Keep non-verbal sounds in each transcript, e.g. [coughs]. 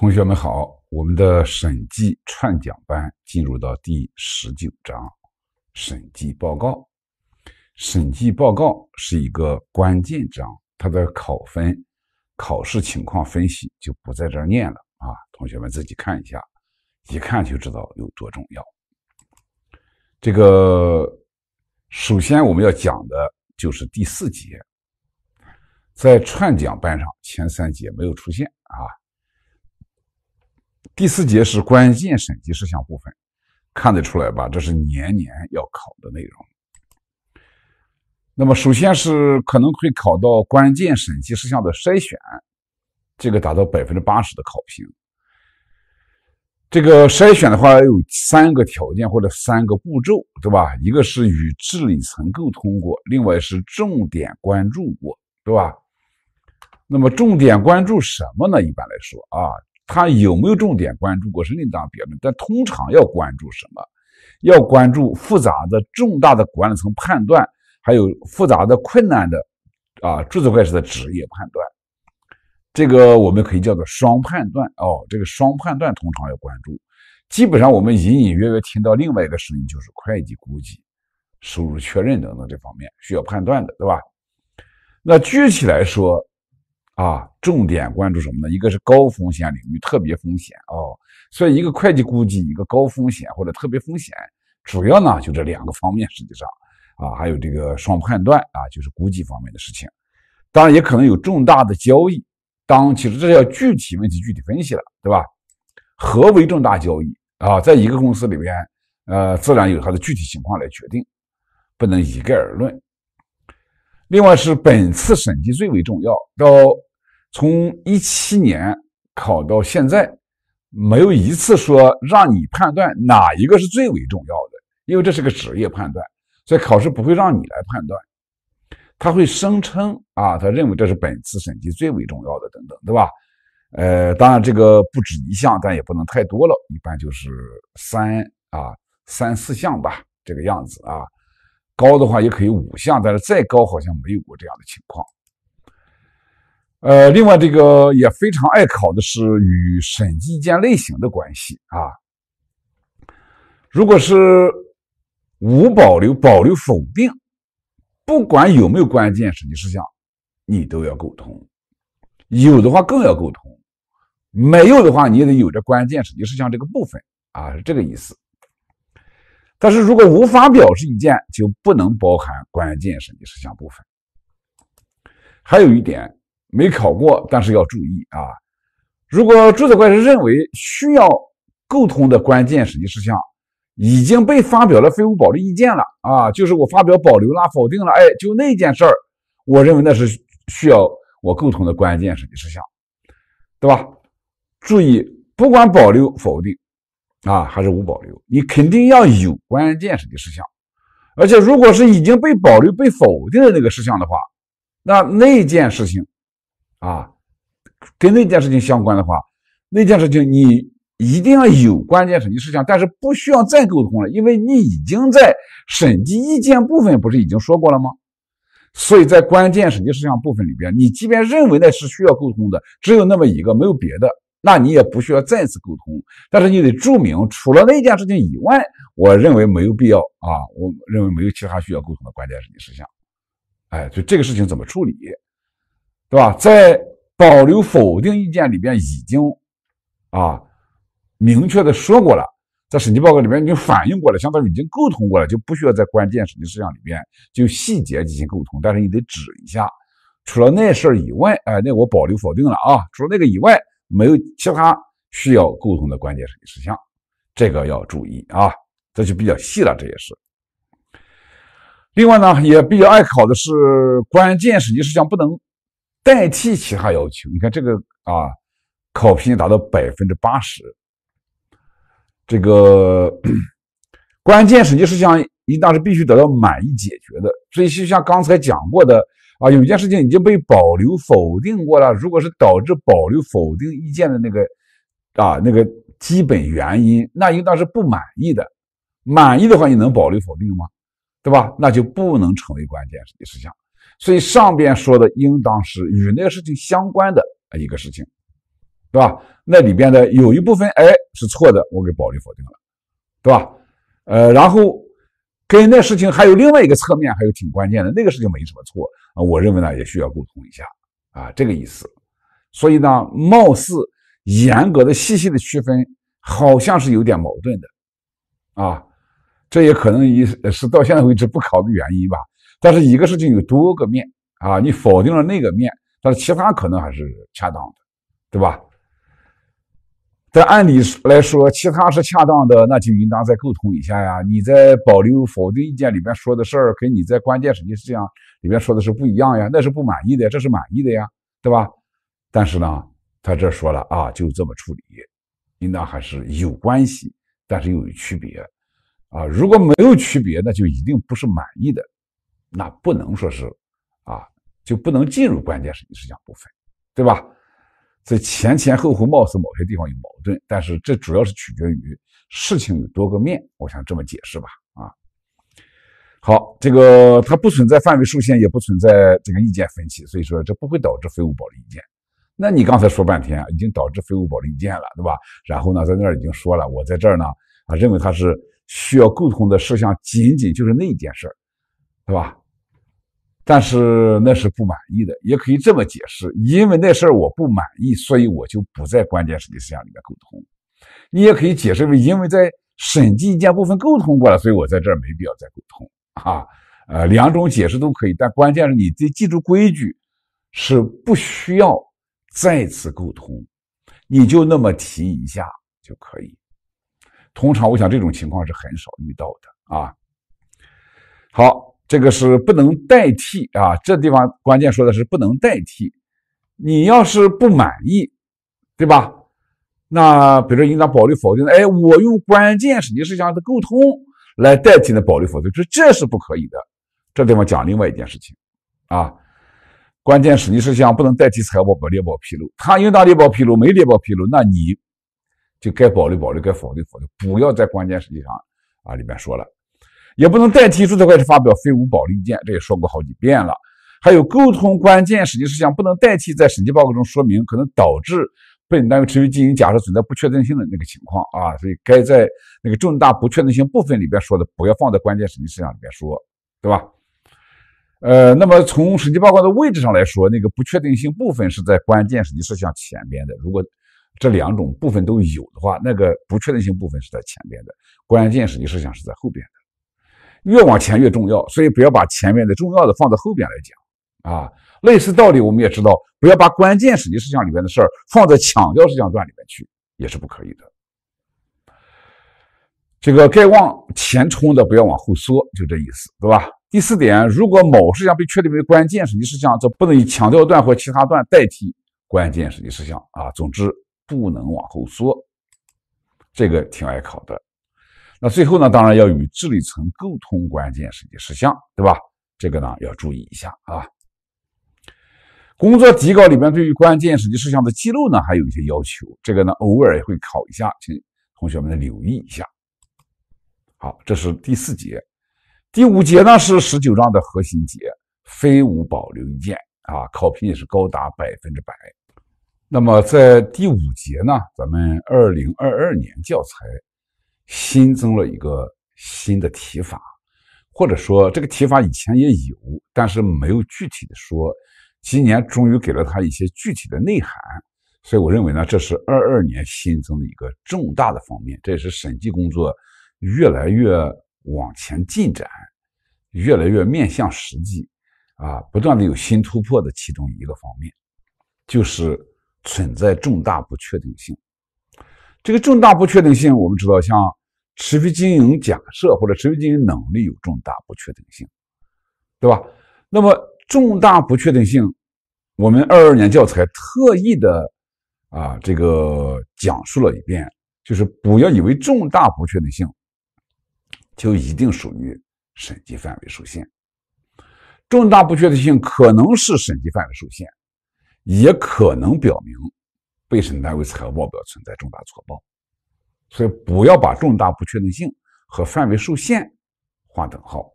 同学们好，我们的审计串讲班进入到第十九章，审计报告，审计报告是一个关键章，它的考分、考试情况分析就不在这儿念了啊，同学们自己看一下，一看就知道有多重要。这个首先我们要讲的就是第四节，在串讲班上前三节没有出现啊。第四节是关键审计事项部分，看得出来吧？这是年年要考的内容。那么，首先是可能会考到关键审计事项的筛选，这个达到百分之八十的考评。这个筛选的话，有三个条件或者三个步骤，对吧？一个是与治理层沟通过，另外是重点关注过，对吧？那么，重点关注什么呢？一般来说啊。他有没有重点关注过是另当别论，但通常要关注什么？要关注复杂的、重大的管理层判断，还有复杂的、困难的啊，注册会计师的职业判断。这个我们可以叫做双判断哦。这个双判断通常要关注。基本上我们隐隐约约听到另外一个声音，就是会计估计、收入确认等等这方面需要判断的，对吧？那具体来说。啊，重点关注什么呢？一个是高风险领域，特别风险哦，所以一个会计估计，一个高风险或者特别风险，主要呢就这两个方面，实际上啊，还有这个双判断啊，就是估计方面的事情，当然也可能有重大的交易，当其实这要具体问题具体分析了，对吧？何为重大交易啊？在一个公司里边，呃，自然有它的具体情况来决定，不能一概而论。另外是本次审计最为重要，到。从一七年考到现在，没有一次说让你判断哪一个是最为重要的，因为这是个职业判断，所以考试不会让你来判断，他会声称啊，他认为这是本次审计最为重要的等等，对吧？呃，当然这个不止一项，但也不能太多了，一般就是三啊三四项吧，这个样子啊，高的话也可以五项，但是再高好像没有过这样的情况。呃，另外这个也非常爱考的是与审计意见类型的关系啊。如果是无保留、保留、否定，不管有没有关键审计事项，你都要沟通；有的话更要沟通；没有的话，你也得有着关键审计事项这个部分啊，是这个意思。但是如果无法表示意见，就不能包含关键审计事项部分。还有一点。没考过，但是要注意啊！如果注册会计师认为需要沟通的关键审计事项已经被发表了非物保留意见了啊，就是我发表保留啦、否定了，哎，就那件事儿，我认为那是需要我沟通的关键审计事项，对吧？注意，不管保留、否定啊，还是无保留，你肯定要有关键审计事项，而且如果是已经被保留、被否定的那个事项的话，那那件事情。啊，跟那件事情相关的话，那件事情你一定要有关键审计事项，但是不需要再沟通了，因为你已经在审计意见部分不是已经说过了吗？所以在关键审计事项部分里边，你即便认为那是需要沟通的，只有那么一个，没有别的，那你也不需要再次沟通。但是你得注明，除了那件事情以外，我认为没有必要啊，我认为没有其他需要沟通的关键审计事项。哎，就这个事情怎么处理？对吧？在保留否定意见里边已经啊明确的说过了，在审计报告里边已经反映过了，相当于已经沟通过了，就不需要在关键审计事项里边就细节进行沟通，但是你得指一下，除了那事儿以外，哎，那我保留否定了啊。除了那个以外，没有其他需要沟通的关键审计事项，这个要注意啊，这就比较细了，这也是。另外呢，也比较爱考的是关键审计事项不能。代替其他要求，你看这个啊，考评达到百分之八十，这个关键审计事项应当是必须得到满意解决的。所以就像刚才讲过的啊，有件事情已经被保留否定过了，如果是导致保留否定意见的那个啊那个基本原因，那应当是不满意的。满意的话，你能保留否定吗？对吧？那就不能成为关键审计事项。所以上边说的应当是与那个事情相关的一个事情，对吧？那里边的有一部分哎是错的，我给保留否定了，对吧？呃，然后跟那事情还有另外一个侧面，还有挺关键的，那个事情没什么错啊。我认为呢也需要沟通一下啊，这个意思。所以呢，貌似严格的、细细的区分，好像是有点矛盾的啊。这也可能也是到现在为止不考的原因吧。但是一个事情有多个面啊，你否定了那个面，但是其他可能还是恰当的，对吧？但按理来说，其他是恰当的，那就应当再沟通一下呀。你在保留否定意见里面说的事儿，跟你在关键期是这样里面说的是不一样呀，那是不满意的，这是满意的呀，对吧？但是呢，他这说了啊，就这么处理，应当还是有关系，但是又有区别啊。如果没有区别，那就一定不是满意的。那不能说是，啊，就不能进入关键事情事项部分，对吧？这前前后后貌似某些地方有矛盾，但是这主要是取决于事情有多个面，我想这么解释吧，啊，好，这个它不存在范围受限，也不存在这个意见分歧，所以说这不会导致废物保留意见。那你刚才说半天已经导致废物保留意见了，对吧？然后呢，在那儿已经说了，我在这儿呢，啊，认为它是需要沟通的事项，仅仅就是那一件事儿。对吧？但是那是不满意的，也可以这么解释：因为那事儿我不满意，所以我就不在关键审计事项里面沟通。你也可以解释为：因为在审计意见部分沟通过了，所以我在这儿没必要再沟通啊。呃，两种解释都可以，但关键是你得记住规矩，是不需要再次沟通，你就那么提一下就可以。通常我想这种情况是很少遇到的啊。好。这个是不能代替啊，这地方关键说的是不能代替。你要是不满意，对吧？那比如说应当保留否定的，哎，我用关键计事项的沟通来代替的保留否定，这这是不可以的。这地方讲另外一件事情啊，关键审计事项不能代替财务报表列报披露，它应当列报披露没列报披露，那你就该保留保留该否定否定，不要在关键实际上啊里面说了。也不能代替注册会计师发表非无保留意见，这也说过好几遍了。还有沟通关键审计事项，不能代替在审计报告中说明可能导致被单位持续经营假设存在不确定性的那个情况啊。所以该在那个重大不确定性部分里边说的，不要放在关键审计事项里边说，对吧？呃，那么从审计报告的位置上来说，那个不确定性部分是在关键审计事项前边的。如果这两种部分都有的话，那个不确定性部分是在前边的，关键审计事项是在后边的。越往前越重要，所以不要把前面的重要的放在后边来讲啊。类似道理，我们也知道，不要把关键审计事项里面的事儿放在强调事项段里面去，也是不可以的。这个该往前冲的，不要往后缩，就这意思，对吧？第四点，如果某事项被确定为关键审计事项，这不能以强调段或其他段代替关键审计事项啊。总之，不能往后缩，这个挺爱考的。那最后呢，当然要与治理层沟通关键审计事项，对吧？这个呢要注意一下啊。工作底稿里面对于关键审计事项的记录呢，还有一些要求，这个呢偶尔也会考一下，请同学们留意一下。好，这是第四节。第五节呢是十九章的核心节，非无保留意见啊，考评也是高达百分之百。那么在第五节呢，咱们二零二二年教材。新增了一个新的提法，或者说这个提法以前也有，但是没有具体的说，今年终于给了他一些具体的内涵。所以我认为呢，这是二二年新增的一个重大的方面，这也是审计工作越来越往前进展，越来越面向实际啊，不断的有新突破的其中一个方面，就是存在重大不确定性。这个重大不确定性，我们知道像。持续经营假设或者持续经营能力有重大不确定性，对吧？那么重大不确定性，我们二二年教材特意的啊这个讲述了一遍，就是不要以为重大不确定性就一定属于审计范围受限，重大不确定性可能是审计范围受限，也可能表明被审单位财务报表存在重大错报。所以不要把重大不确定性和范围受限划等号。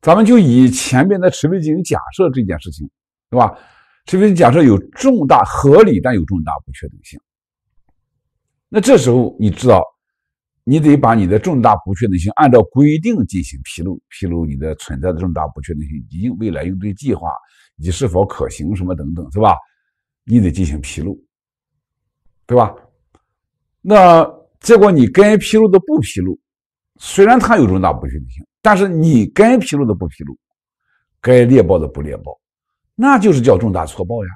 咱们就以前面的赤平进行假设这件事情，对吧？赤平假设有重大合理，但有重大不确定性。那这时候你知道，你得把你的重大不确定性按照规定进行披露，披露你的存在的重大不确定性以及未来应对计划以及是否可行什么等等，是吧？你得进行披露，对吧？那结果你该披露的不披露，虽然它有重大不确定性，但是你该披露的不披露，该列报的不列报，那就是叫重大错报呀。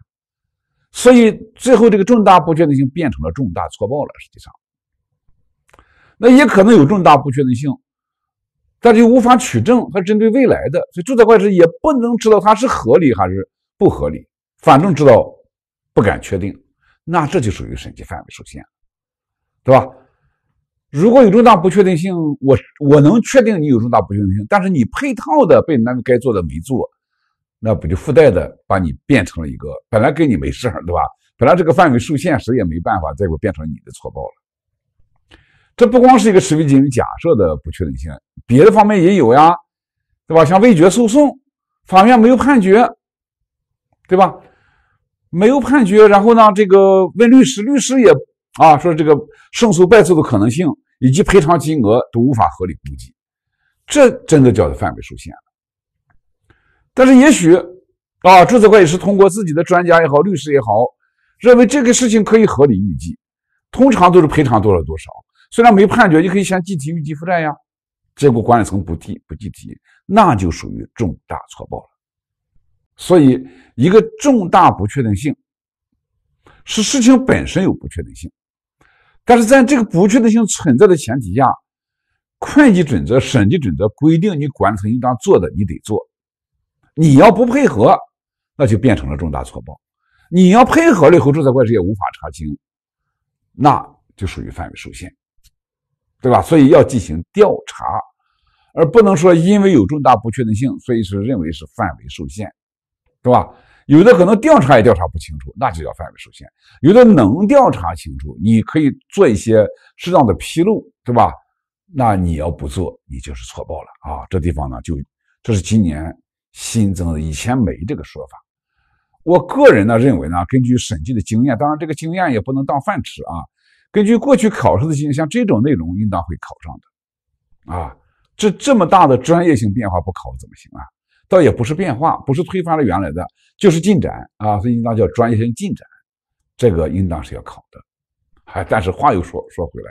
所以最后这个重大不确定性变成了重大错报了。实际上，那也可能有重大不确定性，但是又无法取证和针对未来的，所以注册会计师也不能知道它是合理还是不合理，反正知道不敢确定，那这就属于审计范围受限。对吧？如果有重大不确定性，我我能确定你有重大不确定性，但是你配套的被那个该做的没做，那不就附带的把你变成了一个本来跟你没事儿，对吧？本来这个范围受限，谁也没办法，结果变成你的错报了。这不光是一个持续进行假设的不确定性，别的方面也有呀，对吧？像味觉诉讼，法院没有判决，对吧？没有判决，然后呢，这个问律师，律师也。啊，说这个胜诉败诉的可能性以及赔偿金额都无法合理估计，这真的叫做范围受限了。但是也许啊，注册会计师通过自己的专家也好，律师也好，认为这个事情可以合理预计，通常都是赔偿多少多少。虽然没判决，你可以先计提预计负债呀。结果管理层不提不计提，那就属于重大错报了。所以，一个重大不确定性是事情本身有不确定性。但是在这个不确定性存在的前提下，会计准则、审计准则规定你管理层应当做的，你得做。你要不配合，那就变成了重大错报；你要配合了以后，注册会计师也无法查清，那就属于范围受限，对吧？所以要进行调查，而不能说因为有重大不确定性，所以是认为是范围受限，是吧？有的可能调查也调查不清楚，那就叫范围受限；有的能调查清楚，你可以做一些适当的披露，对吧？那你要不做，你就是错报了啊！这地方呢，就这是今年新增的，以前没这个说法。我个人呢认为呢，根据审计的经验，当然这个经验也不能当饭吃啊。根据过去考试的经验，像这种内容应当会考上的啊，这这么大的专业性变化不考怎么行啊？倒也不是变化，不是推翻了原来的，就是进展啊，所以应当叫专业性进展，这个应当是要考的，哎，但是话又说说回来，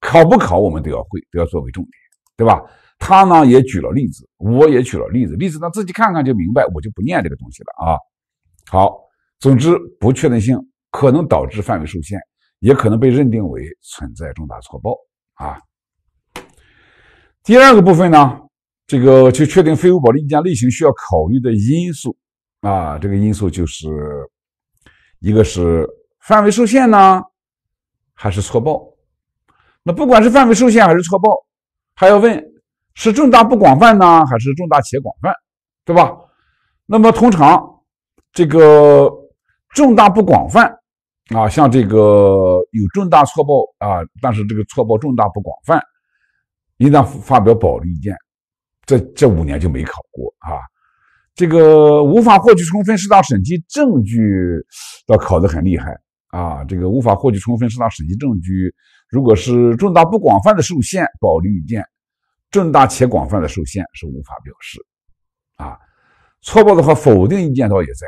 考不考我们都要会，都要作为重点，对吧？他呢也举了例子，我也举了例子，例子呢自己看看就明白，我就不念这个东西了啊。好，总之不确定性可能导致范围受限，也可能被认定为存在重大错报啊。第二个部分呢？这个去确定非无保留意见类型需要考虑的因素，啊，这个因素就是一个是范围受限呢，还是错报？那不管是范围受限还是错报，还要问是重大不广泛呢，还是重大且广泛，对吧？那么通常这个重大不广泛啊，像这个有重大错报啊，但是这个错报重大不广泛，应当发表保留意见。这这五年就没考过啊，这个无法获取充分适当审计证据倒考得很厉害啊，这个无法获取充分适当审计证据，如果是重大不广泛的受限，保留意见；重大且广泛的受限是无法表示啊，错报的话，否定意见倒也在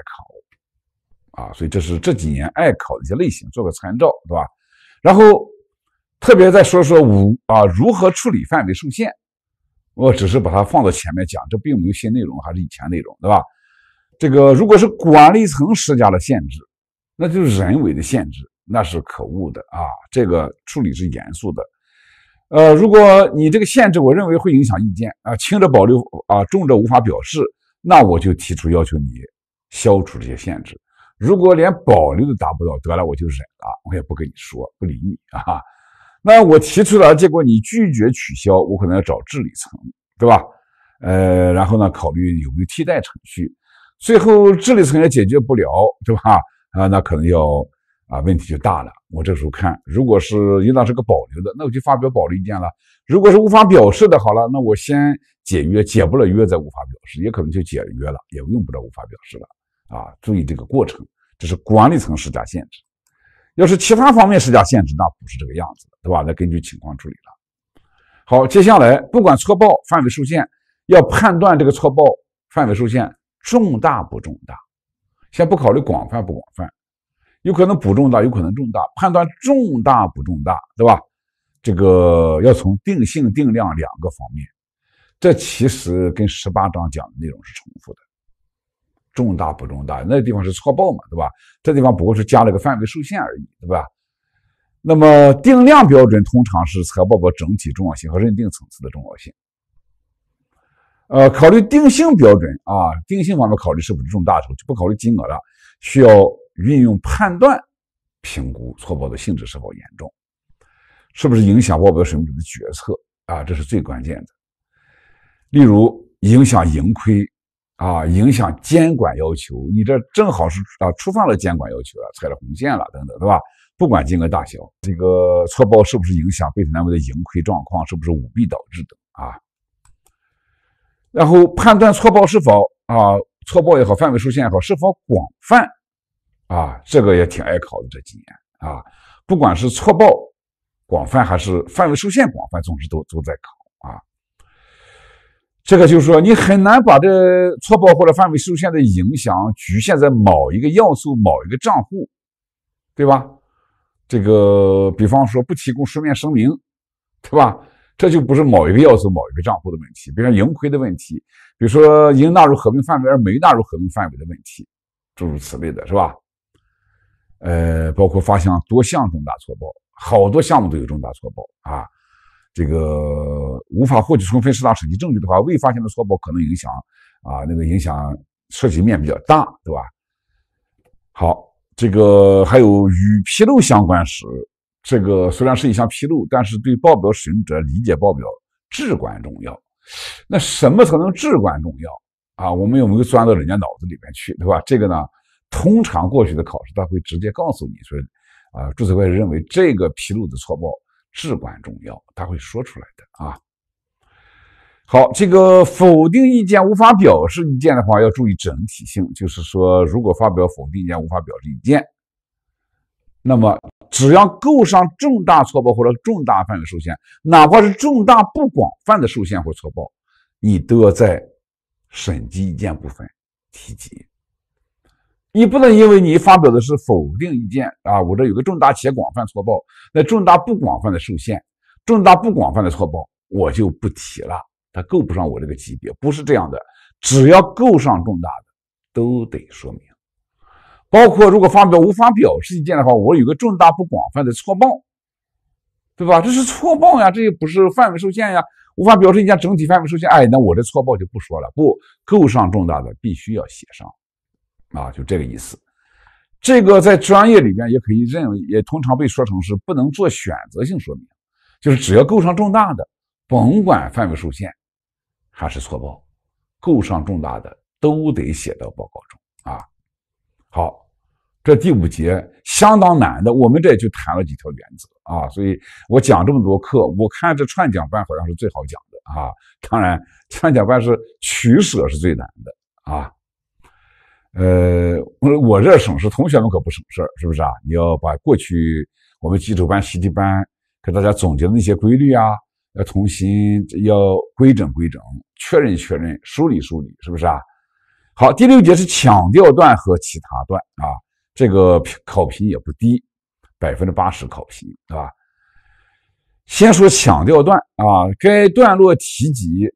考啊，所以这是这几年爱考的一些类型，做个参照，对吧？然后特别再说说五啊，如何处理范围受限？我只是把它放到前面讲，这并没有新内容，还是以前内容，对吧？这个如果是管理层施加了限制，那就是人为的限制，那是可恶的啊！这个处理是严肃的。呃，如果你这个限制我认为会影响意见啊，轻者保留啊，重者无法表示，那我就提出要求你消除这些限制。如果连保留都达不到，得了，我就忍了，我也不跟你说，不理你啊。那我提出来，结果你拒绝取消，我可能要找治理层，对吧？呃，然后呢，考虑有没有替代程序，最后治理层也解决不了，对吧？啊，那可能要啊，问题就大了。我这时候看，如果是应当是个保留的，那我就发表保留意见了；如果是无法表示的，好了，那我先解约，解不了约再无法表示，也可能就解约了，也用不着无法表示了。啊，注意这个过程，这是管理层施加限制。要是其他方面施加限制，那不是这个样子，对吧？那根据情况处理了。好，接下来不管错报范围受限，要判断这个错报范围受限重大不重大，先不考虑广泛不广泛，有可能不重大，有可能重大，判断重大不重大，对吧？这个要从定性定量两个方面，这其实跟十八章讲的内容是重复的。重大不重大？那地方是错报嘛，对吧？这地方不过是加了个范围受限而已，对吧？那么定量标准通常是测报表整体重要性和认定层次的重要性。呃，考虑定性标准啊，定性方面考虑是不是重大时候就不考虑金额了，需要运用判断评估错报的性质是否严重，是不是影响报表使用者的决策啊？这是最关键的。例如影响盈亏。啊，影响监管要求，你这正好是啊，触犯了监管要求了，踩了红线了，等等，对吧？不管金额大小，这个错报是不是影响被特单位的盈亏状况，是不是舞弊导致的啊？然后判断错报是否啊，错报也好，范围受限也好，是否广泛啊？这个也挺爱考的这几年啊，不管是错报广泛还是范围受限广泛，总之都都在考。这个就是说，你很难把这错报或者范围受限的影响局限在某一个要素、某一个账户，对吧？这个，比方说不提供书面声明，对吧？这就不是某一个要素、某一个账户的问题，比如盈亏的问题，比如说应纳入合并范围而没纳入合并范围的问题，诸如此类的是吧？呃，包括发生多项重大错报，好多项目都有重大错报啊。这个无法获取充分适当审计证据的话，未发现的错报可能影响啊，那个影响涉及面比较大，对吧？好，这个还有与披露相关时，这个虽然是一项披露，但是对报表使用者理解报表至关重要。那什么才能至关重要啊？我们有没有钻到人家脑子里面去，对吧？这个呢，通常过去的考试他会直接告诉你说，啊，注册会计师认为这个披露的错报。至关重要，他会说出来的啊。好，这个否定意见无法表示意见的话，要注意整体性，就是说，如果发表否定意见无法表示意见，那么只要够上重大错报或者重大范围受限，哪怕是重大不广泛的受限或错报，你都要在审计意见部分提及。你不能因为你发表的是否定意见啊，我这有个重大且广泛错报，那重大不广泛的受限，重大不广泛的错报我就不提了，它够不上我这个级别，不是这样的，只要够上重大的都得说明，包括如果发表无法表示意见的话，我有个重大不广泛的错报，对吧？这是错报呀，这也不是范围受限呀，无法表示意见整体范围受限，哎，那我这错报就不说了，不够上重大的必须要写上。啊，就这个意思。这个在专业里边也可以认为，也通常被说成是不能做选择性说明，就是只要构成重大的，甭管范围受限还是错报，构成重大的都得写到报告中啊。好，这第五节相当难的，我们这就谈了几条原则啊。所以我讲这么多课，我看这串讲班好像是最好讲的啊。当然，[laughs] 串讲班是取舍是最难的啊。呃，我这省事，同学们可不省事儿，是不是啊？你要把过去我们基础班、习题班给大家总结的那些规律啊，要重新要规整规整，确认确认，梳理梳理，是不是啊？好，第六节是强调段和其他段啊，这个考评也不低，百分之八十考评，对吧？先说强调段啊，该段落提及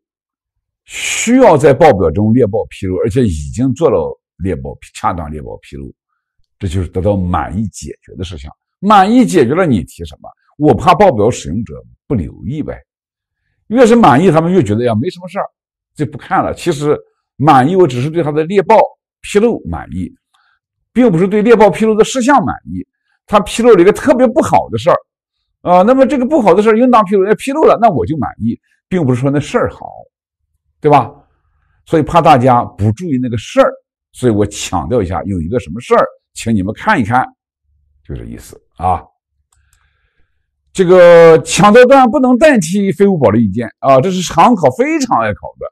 需要在报表中列报披露，而且已经做了。猎豹批恰当猎豹披露，这就是得到满意解决的事项。满意解决了，你提什么？我怕报表使用者不留意呗。越是满意，他们越觉得呀没什么事儿，就不看了。其实满意，我只是对他的猎豹披露满意，并不是对猎豹披露的事项满意。他披露了一个特别不好的事儿啊，那么这个不好的事儿应当披露，要披露了，那我就满意，并不是说那事儿好，对吧？所以怕大家不注意那个事儿。所以我强调一下，有一个什么事儿，请你们看一看，就这意思啊。这个强调段不能代替非无保留意见啊，这是常考非常爱考的，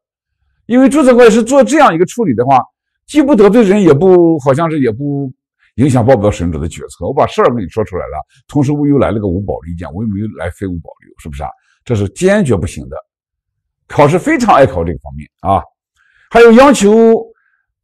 因为注册会计师做这样一个处理的话，既不得罪人，也不好像是也不影响报表使用者的决策。我把事儿给你说出来了，同时我又来了个无保留意见，我又没有来非无保留，是不是啊？这是坚决不行的。考试非常爱考这个方面啊，还有要求。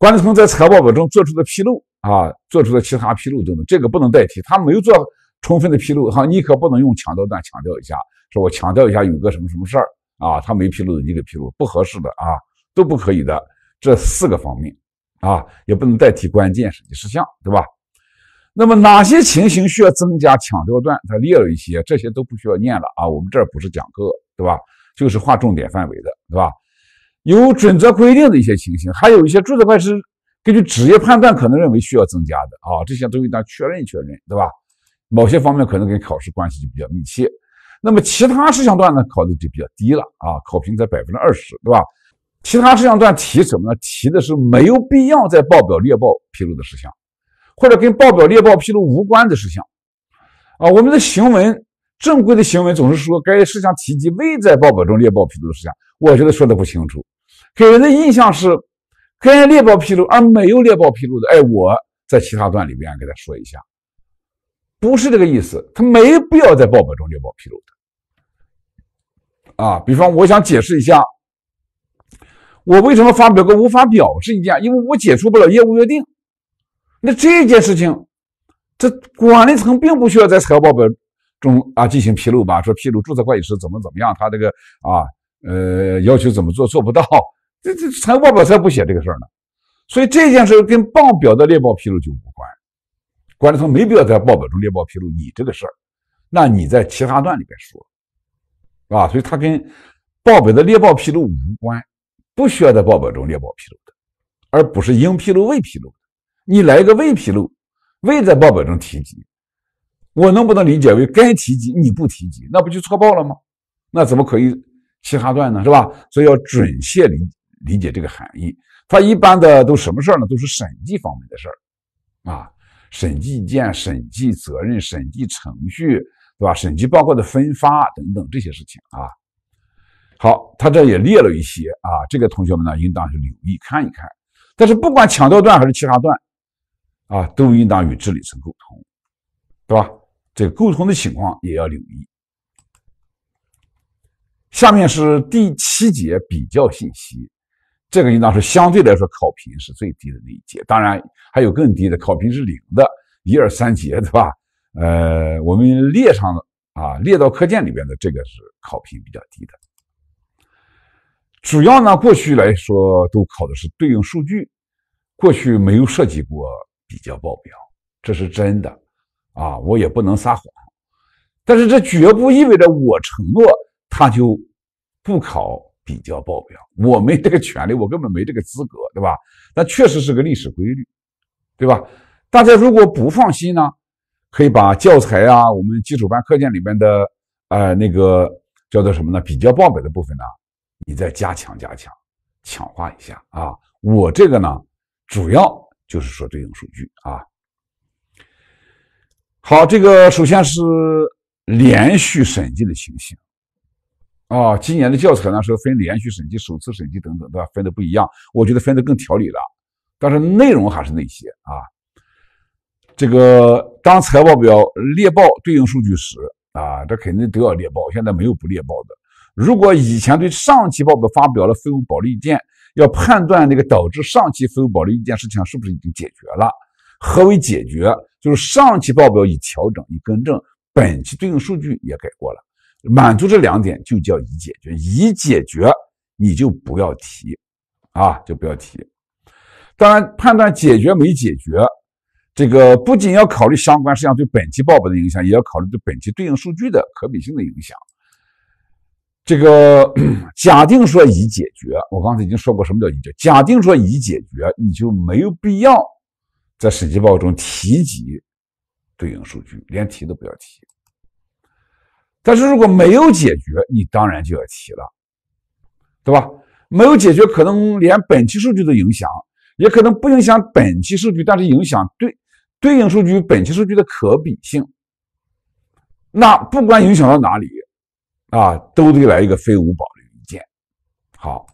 管理层在财报表中做出的披露啊，做出的其他披露等等，这个不能代替，他没有做充分的披露哈，你可不能用强调段强调一下，说我强调一下有个什么什么事儿啊，他没披露的你给披露，不合适的啊都不可以的，这四个方面啊也不能代替关键审计事项，对吧？那么哪些情形需要增加强调段？他列了一些，这些都不需要念了啊，我们这不是讲课，对吧？就是划重点范围的，对吧？有准则规定的一些情形，还有一些注册会计师根据职业判断可能认为需要增加的啊，这些都应当确认确认，对吧？某些方面可能跟考试关系就比较密切。那么其他事项段呢，考的就比较低了啊，考评在百分之二十，对吧？其他事项段提什么呢？提的是没有必要在报表列报披露的事项，或者跟报表列报披露无关的事项啊。我们的行文正规的行文总是说该事项提及未在报表中列报披露的事项，我觉得说的不清楚。给人的印象是跟猎豹披露，而没有猎豹披露的。哎，我在其他段里边给他说一下，不是这个意思。他没必要在报表中猎豹披露的。啊，比方我想解释一下，我为什么发表个无法表示意见，因为我解除不了业务约定。那这件事情，这管理层并不需要在财务报表中啊进行披露吧？说披露注册会计师怎么怎么样，他这个啊呃要求怎么做做不到。这这财务报表才不写这个事儿呢，所以这件事跟报表的列报披露就无关，管理层没必要在报表中列报披露你这个事儿，那你在其他段里边说，啊，所以它跟报表的列报披露无关，不需要在报表中列报披露的，而不是应披露未披露，你来一个未披露，未在报表中提及，我能不能理解为该提及你不提及，那不就错报了吗？那怎么可以其他段呢，是吧？所以要准确理解。理解这个含义，它一般的都什么事儿呢？都是审计方面的事儿，啊，审计件、审计责任、审计程序，对吧？审计报告的分发等等这些事情啊。好，他这也列了一些啊，这个同学们呢应当是留意看一看。但是不管强调段还是其他段，啊，都应当与治理层沟通，对吧？这个沟通的情况也要留意。下面是第七节比较信息。这个应当是相对来说考评是最低的那一节，当然还有更低的考评是零的，一二三节对吧？呃，我们列上啊，列到课件里边的这个是考评比较低的。主要呢，过去来说都考的是对应数据，过去没有涉及过比较报表，这是真的啊，我也不能撒谎。但是这绝不意味着我承诺它就不考。比较报表，我没这个权利，我根本没这个资格，对吧？那确实是个历史规律，对吧？大家如果不放心呢，可以把教材啊，我们基础班课件里面的，呃，那个叫做什么呢？比较报表的部分呢，你再加强、加强、强化一下啊。我这个呢，主要就是说对应数据啊。好，这个首先是连续审计的情形。啊，今年的教材呢是分连续审计、首次审计等等对吧？分的不一样。我觉得分的更条理了，但是内容还是那些啊。这个当财务报表列报对应数据时啊，这肯定都要列报，现在没有不列报的。如果以前对上期报表发表了非物保留意见，要判断那个导致上期非物保留意见事情是不是已经解决了。何为解决？就是上期报表已调整、已更正，本期对应数据也改过了。满足这两点就叫已解决，已解决你就不要提啊，就不要提。当然，判断解决没解决，这个不仅要考虑相关事项对本期报表的影响，也要考虑对本期对应数据的可比性的影响。这个 [clears throat] 假定说已解决，我刚才已经说过什么叫已解决。假定说已解决，你就没有必要在审计报告中提及对应数据，连提都不要提。但是如果没有解决，你当然就要提了，对吧？没有解决，可能连本期数据都影响，也可能不影响本期数据，但是影响对对应数据本期数据的可比性。那不管影响到哪里，啊，都得来一个非无保留意见。好，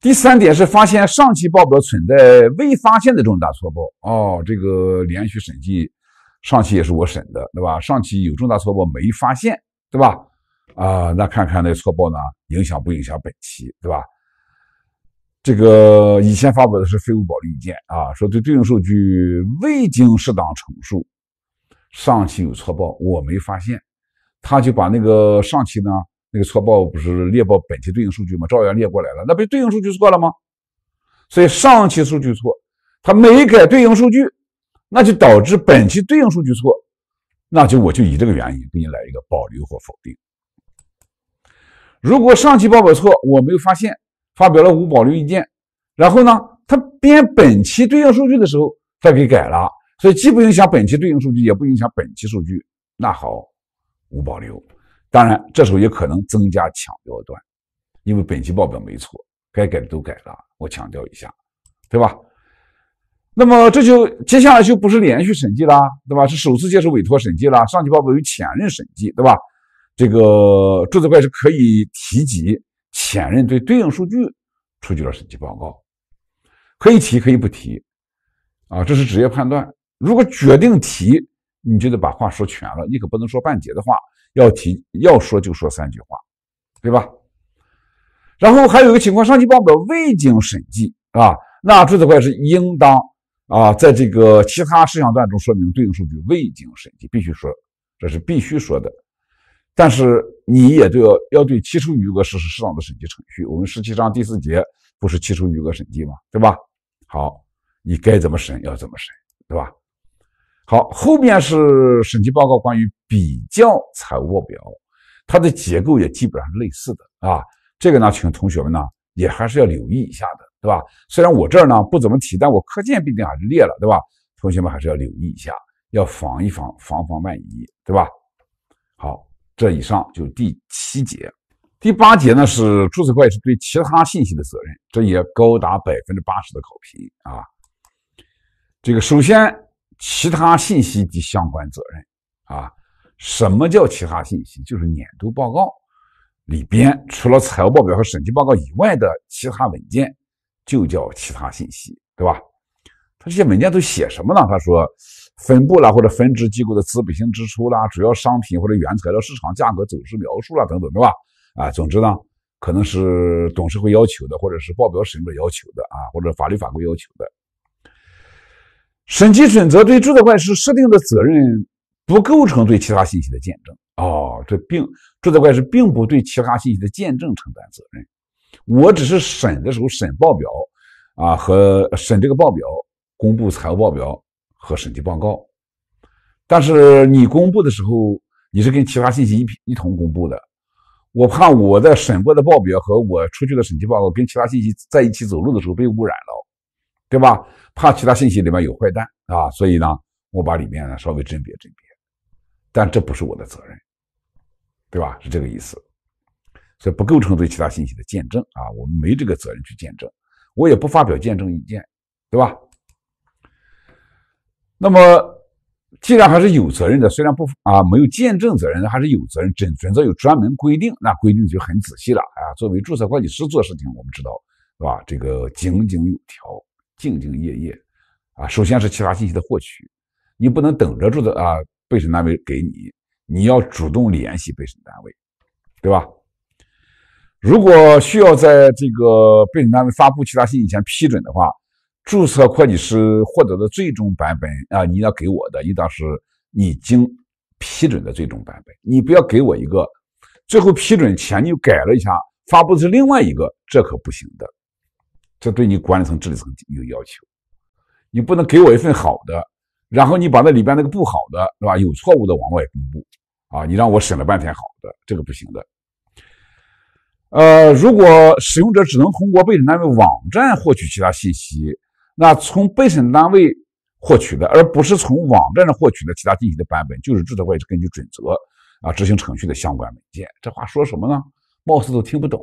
第三点是发现上期报表存在未发现的重大错报，哦，这个连续审计。上期也是我审的，对吧？上期有重大错报没发现，对吧？啊，那看看那错报呢，影响不影响本期，对吧？这个以前发表的是非物保留意见啊，说对对应数据未经适当陈述，上期有错报我没发现，他就把那个上期呢那个错报不是列报本期对应数据吗？照样列过来了，那不对应数据错了吗？所以上期数据错，他没改对应数据。那就导致本期对应数据错，那就我就以这个原因给你来一个保留或否定。如果上期报表错我没有发现，发表了无保留意见，然后呢，他编本期对应数据的时候再给改了，所以既不影响本期对应数据，也不影响本期数据，那好，无保留。当然，这时候也可能增加强调段，因为本期报表没错，该改的都改了。我强调一下，对吧？那么这就接下来就不是连续审计啦，对吧？是首次接受委托审计啦，上级报表有前任审计，对吧？这个注册会计师可以提及前任对对应数据出具了审计报告，可以提可以不提，啊，这是职业判断。如果决定提，你就得把话说全了，你可不能说半截的话，要提要说就说三句话，对吧？然后还有一个情况，上级报表未经审计啊，那注册会计师是应当。啊，在这个其他事项段中说明对应数据未经审计，必须说，这是必须说的。但是你也就要对期初余额实施适当的审计程序。我们十七章第四节不是期初余额审计吗？对吧？好，你该怎么审要怎么审，对吧？好，后面是审计报告关于比较财务报表，它的结构也基本上类似的啊。这个呢，请同学们呢也还是要留意一下的。对吧？虽然我这儿呢不怎么提，但我课件毕竟还是列了，对吧？同学们还是要留意一下，要防一防，防防万一，对吧？好，这以上就第七节，第八节呢是注册会计师对其他信息的责任，这也高达百分之八十的考评啊。这个首先，其他信息及相关责任啊，什么叫其他信息？就是年度报告里边除了财务报表和审计报告以外的其他文件。就叫其他信息，对吧？他这些文件都写什么呢？他说，分布啦，或者分支机构的资本性支出啦，主要商品或者原材料市场价格走势描述啦，等等，对吧？啊，总之呢，可能是董事会要求的，或者是报表使用者要求的啊，或者法律法规要求的。审计准则对注册会计师设定的责任，不构成对其他信息的见证。哦，这并注册会计师并不对其他信息的见证承担责任。我只是审的时候审报表啊，和审这个报表公布财务报表和审计报告，但是你公布的时候你是跟其他信息一一同公布的，我怕我在审过的报表和我出具的审计报告跟其他信息在一起走路的时候被污染了，对吧？怕其他信息里面有坏蛋啊，所以呢，我把里面呢稍微甄别甄别，但这不是我的责任，对吧？是这个意思。这不构成对其他信息的见证啊，我们没这个责任去见证，我也不发表见证意见，对吧？那么既然还是有责任的，虽然不啊没有见证责任，还是有责任准准则有专门规定，那规定就很仔细了啊。作为注册会计师做事情，我们知道是吧？这个井井有条、兢兢业业啊。首先是其他信息的获取，你不能等着注册啊被审单位给你，你要主动联系被审单位，对吧？如果需要在这个被审单位发布其他信息前批准的话，注册会计师获得的最终版本啊，你要给我的应当是已经批准的最终版本。你不要给我一个最后批准前又改了一下，发布的是另外一个，这可不行的。这对你管理层、治理层有要求，你不能给我一份好的，然后你把那里边那个不好的是吧？有错误的往外公布啊！你让我审了半天好的，这个不行的。呃，如果使用者只能通过被审单位网站获取其他信息，那从被审单位获取的，而不是从网站上获取的其他信息的版本，就是注册会计师根据准则啊执行程序的相关文件。这话说什么呢？貌似都听不懂。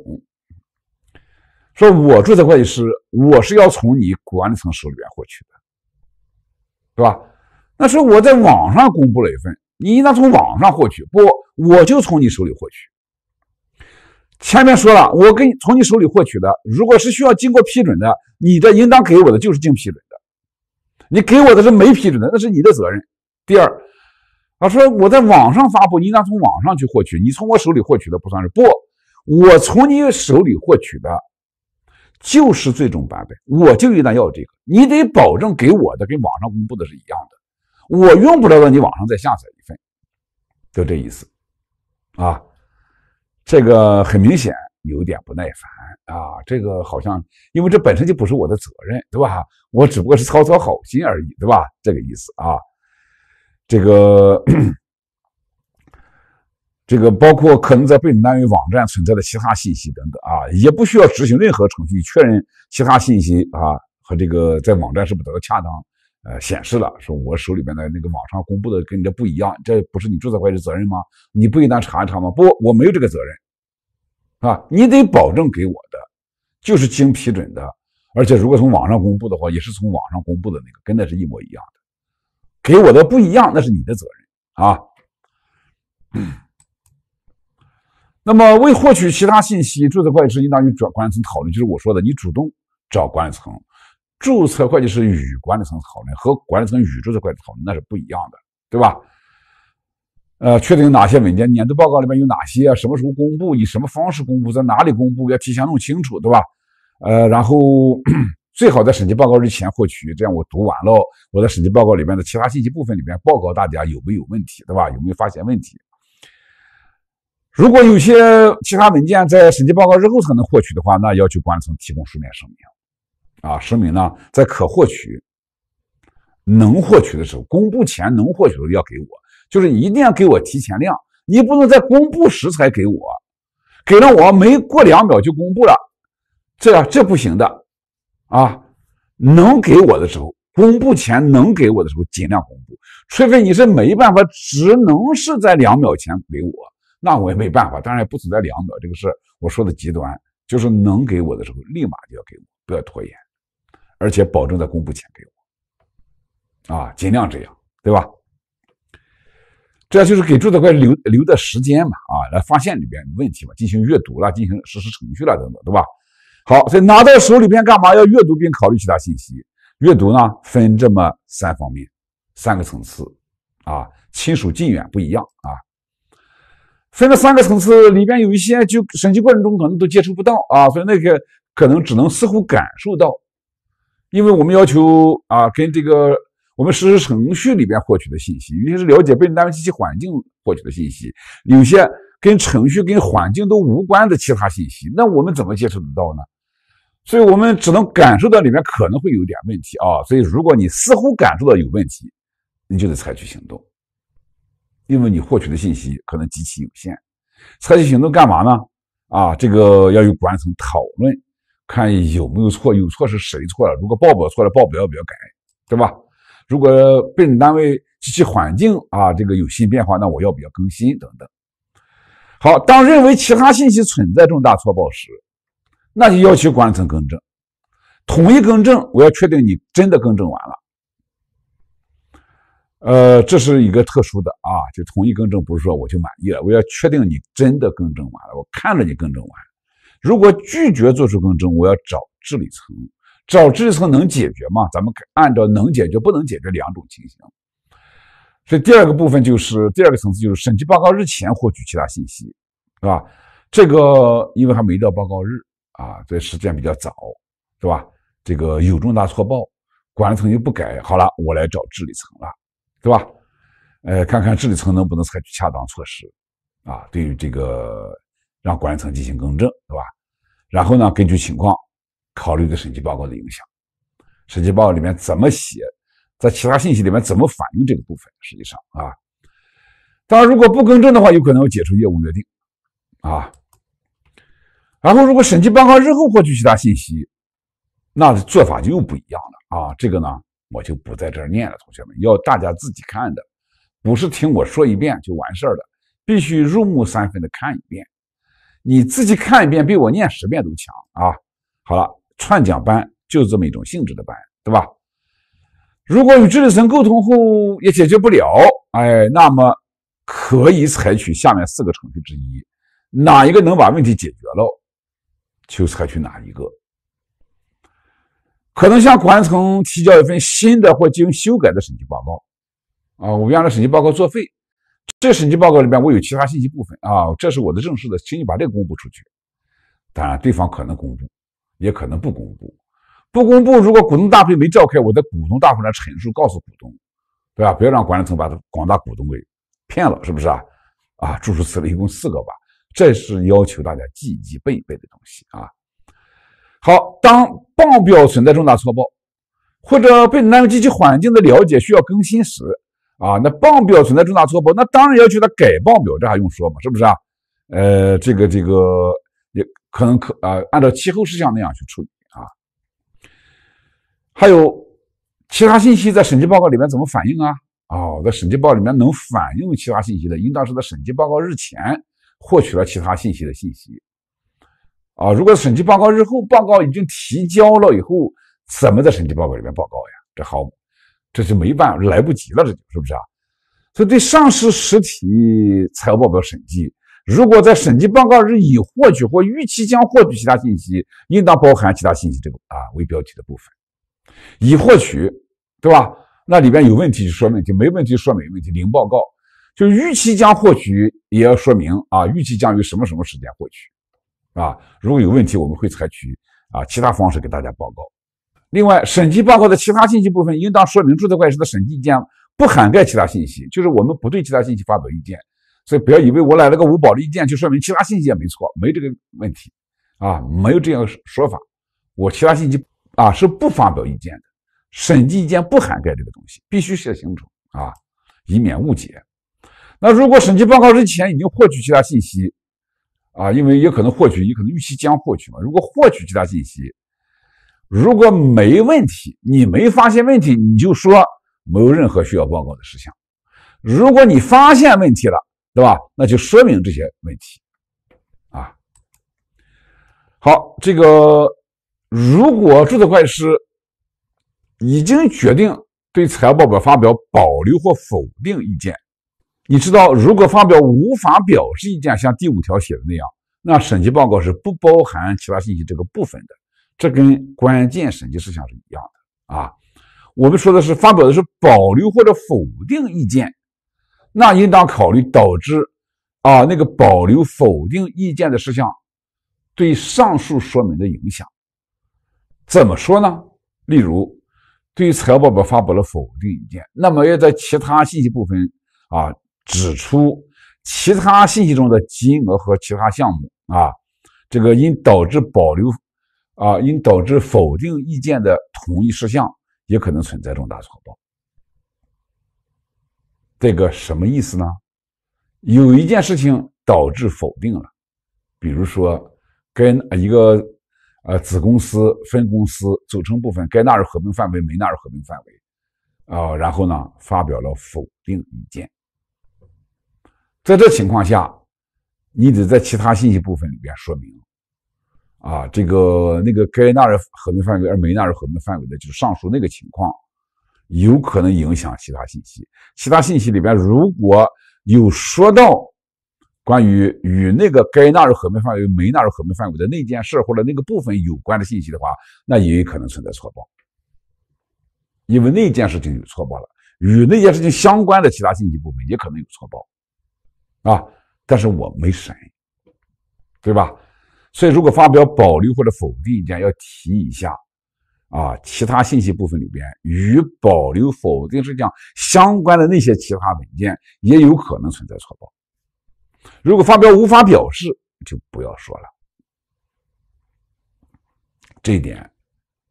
说我注册会计师，我是要从你管理层手里面获取的，对吧？那说我在网上公布了一份，你应当从网上获取，不，我就从你手里获取。前面说了，我跟你从你手里获取的，如果是需要经过批准的，你的应当给我的就是经批准的，你给我的是没批准的，那是你的责任。第二，他说我在网上发布，你应当从网上去获取，你从我手里获取的不算是不，我从你手里获取的就是最终版本，我就应当要这个，你得保证给我的跟网上公布的是一样的，我用不着让你网上再下载一份，就这意思，啊。这个很明显有点不耐烦啊！这个好像，因为这本身就不是我的责任，对吧？[laughs] 我只不过是操操好心而已，对吧？这个意思啊，这个这个包括可能在被滥用网站存在的其他信息等等啊，也不需要执行任何程序确认其他信息啊和这个在网站是不是得到恰当。呃，显示了，说我手里边的那个网上公布的跟你这不一样，这不是你注册会计师责任吗？你不应当查一查吗？不，我没有这个责任，啊，你得保证给我的就是经批准的，而且如果从网上公布的话，也是从网上公布的那个跟那是一模一样的，给我的不一样，那是你的责任啊。那么为获取其他信息，注册会计师应当与主管理层讨论，就是我说的，你主动找管理层。注册会计师与管理层讨论和管理层与注册会计师讨论那是不一样的，对吧？呃，确定哪些文件，年度报告里面有哪些，什么时候公布，以什么方式公布，在哪里公布，要提前弄清楚，对吧？呃，然后 [coughs] 最好在审计报告日前获取，这样我读完了，我在审计报告里面的其他信息部分里面报告大家有没有问题，对吧？有没有发现问题？如果有些其他文件在审计报告日后才能获取的话，那要求管理层提供书面声明。啊，声明呢，在可获取、能获取的时候，公布前能获取的时候要给我，就是一定要给我提前量，你不能在公布时才给我，给了我没过两秒就公布了，这样这不行的啊。能给我的时候，公布前能给我的时候尽量公布，除非你是没办法，只能是在两秒前给我，那我也没办法。当然不存在两秒，这个事我说的极端，就是能给我的时候立马就要给，我，不要拖延。而且保证在公布前给我，啊，尽量这样，对吧？这就是给注册官留留的时间嘛，啊，来发现里边问题嘛，进行阅读了，进行实施程序了，等等，对吧？好，所以拿到手里边干嘛？要阅读并考虑其他信息。阅读呢，分这么三方面、三个层次，啊，亲属近远不一样啊。分了三个层次，里边有一些就审计过程中可能都接触不到啊，所以那个可能只能似乎感受到。因为我们要求啊，跟这个我们实施程序里边获取的信息，有些是了解被审单位机器环境获取的信息，有些跟程序跟环境都无关的其他信息，那我们怎么接触得到呢？所以我们只能感受到里面可能会有点问题啊。所以，如果你似乎感受到有问题，你就得采取行动，因为你获取的信息可能极其有限。采取行动干嘛呢？啊，这个要有管理层讨论。看有没有错，有错是谁错了？如果报表错了，报表要不要改，对吧？如果被审单位及其环境啊，这个有新变化，那我要不要更新等等？好，当认为其他信息存在重大错报时，那就要求管理层更正，统一更正。我要确定你真的更正完了。呃，这是一个特殊的啊，就统一更正不是说我就满意了，我要确定你真的更正完了，我看着你更正完。如果拒绝做出更正，我要找治理层，找治理层能解决吗？咱们按照能解决不能解决两种情形。所以第二个部分就是第二个层次就是审计报告日前获取其他信息，是吧？这个因为还没到报告日啊，所以时间比较早，对吧？这个有重大错报，管理层又不改，好了，我来找治理层了，对吧？呃，看看治理层能不能采取恰当措施，啊，对于这个。让管理层进行更正，对吧？然后呢，根据情况考虑对审计报告的影响，审计报告里面怎么写，在其他信息里面怎么反映这个部分？实际上啊，当然如果不更正的话，有可能会解除业务约定啊。然后，如果审计报告日后获取其他信息，那做法就又不一样了啊。这个呢，我就不在这儿念了，同学们要大家自己看的，不是听我说一遍就完事儿的，必须入木三分的看一遍。你自己看一遍，比我念十遍都强啊！好了，串讲班就是这么一种性质的班，对吧？如果与知识层沟通后也解决不了，哎，那么可以采取下面四个程序之一，哪一个能把问题解决了，就采取哪一个。可能向管理层提交一份新的或经修改的审计报告啊，我原来审计报告作废。这审计报告里面，我有其他信息部分啊，这是我的正式的，请你把这个公布出去。当然，对方可能公布，也可能不公布。不公布，如果股东大会没召开，我在股东大会上陈述，告诉股东，对吧？不要让管理层把广大股东给骗了，是不是啊？啊，诸如此类，一共四个吧。这是要求大家记一记、背一背的东西啊。好，当报表存在重大错报，或者对财务及其环境的了解需要更新时。啊，那报表存在重大错报，那当然要求他改报表，这还用说吗？是不是啊？呃，这个这个也可能可啊，按照气候事项那样去处理啊。还有其他信息在审计报告里面怎么反映啊？哦，在审计报里面能反映其他信息的，应当是在审计报告日前获取了其他信息的信息。啊，如果审计报告日后，报告已经提交了以后，怎么在审计报告里面报告呀？这好。这就没办，法，来不及了，这就是不是啊？所以对上市实体财务报表审计，如果在审计报告日已获取或预期将获取其他信息，应当包含其他信息这个啊为标题的部分。已获取，对吧？那里边有问题就说问题，没问题说没问题。零报告，就预期将获取也要说明啊，预期将于什么什么时间获取啊？如果有问题，我们会采取啊其他方式给大家报告。另外，审计报告的其他信息部分应当说明注册会计师的审计意见，不涵盖其他信息，就是我们不对其他信息发表意见。所以，不要以为我来了个无保留意见，就说明其他信息也没错，没这个问题啊，没有这样的说法。我其他信息啊是不发表意见的，审计意见不涵盖这个东西，必须写清楚啊，以免误解。那如果审计报告之前已经获取其他信息啊，因为也可能获取，也可能预期将获取嘛。如果获取其他信息。如果没问题，你没发现问题，你就说没有任何需要报告的事项。如果你发现问题了，对吧？那就说明这些问题啊。好，这个如果注册会计师已经决定对财务报表发表保留或否定意见，你知道，如果发表无法表示意见，像第五条写的那样，那审计报告是不包含其他信息这个部分的。这跟关键审计事项是一样的啊！我们说的是发表的是保留或者否定意见，那应当考虑导致啊那个保留否定意见的事项对上述说明的影响。怎么说呢？例如，对财务报表发表了否定意见，那么要在其他信息部分啊指出其他信息中的金额和其他项目啊，这个因导致保留。啊，因导致否定意见的同一事项也可能存在重大错报。这个什么意思呢？有一件事情导致否定了，比如说跟一个呃子公司、分公司组成部分该纳入合并范围没纳入合并范围啊，然后呢发表了否定意见。在这情况下，你得在其他信息部分里边说明。啊，这个那个该纳入合并范围而没纳入合并范围的，就是上述那个情况，有可能影响其他信息。其他信息里边如果有说到关于与那个该纳入合并范围没纳入合并范围的那件事或者那个部分有关的信息的话，那也有可能存在错报，因为那件事情有错报了，与那件事情相关的其他信息部分也可能有错报，啊，但是我没审，对吧？所以，如果发表保留或者否定意见，要提一下，啊，其他信息部分里边与保留、否定事项相关的那些其他文件也有可能存在错报。如果发表无法表示，就不要说了。这一点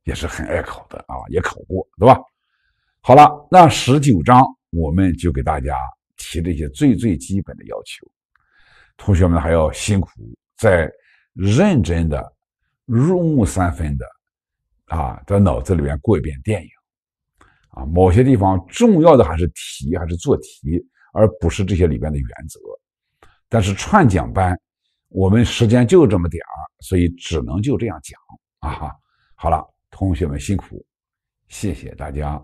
也是很爱考的啊，也考过，对吧？好了，那十九章我们就给大家提这些最最基本的要求，同学们还要辛苦在。认真的，入木三分的，啊，在脑子里面过一遍电影，啊，某些地方重要的还是题，还是做题，而不是这些里边的原则。但是串讲班，我们时间就这么点儿，所以只能就这样讲啊。好了，同学们辛苦，谢谢大家。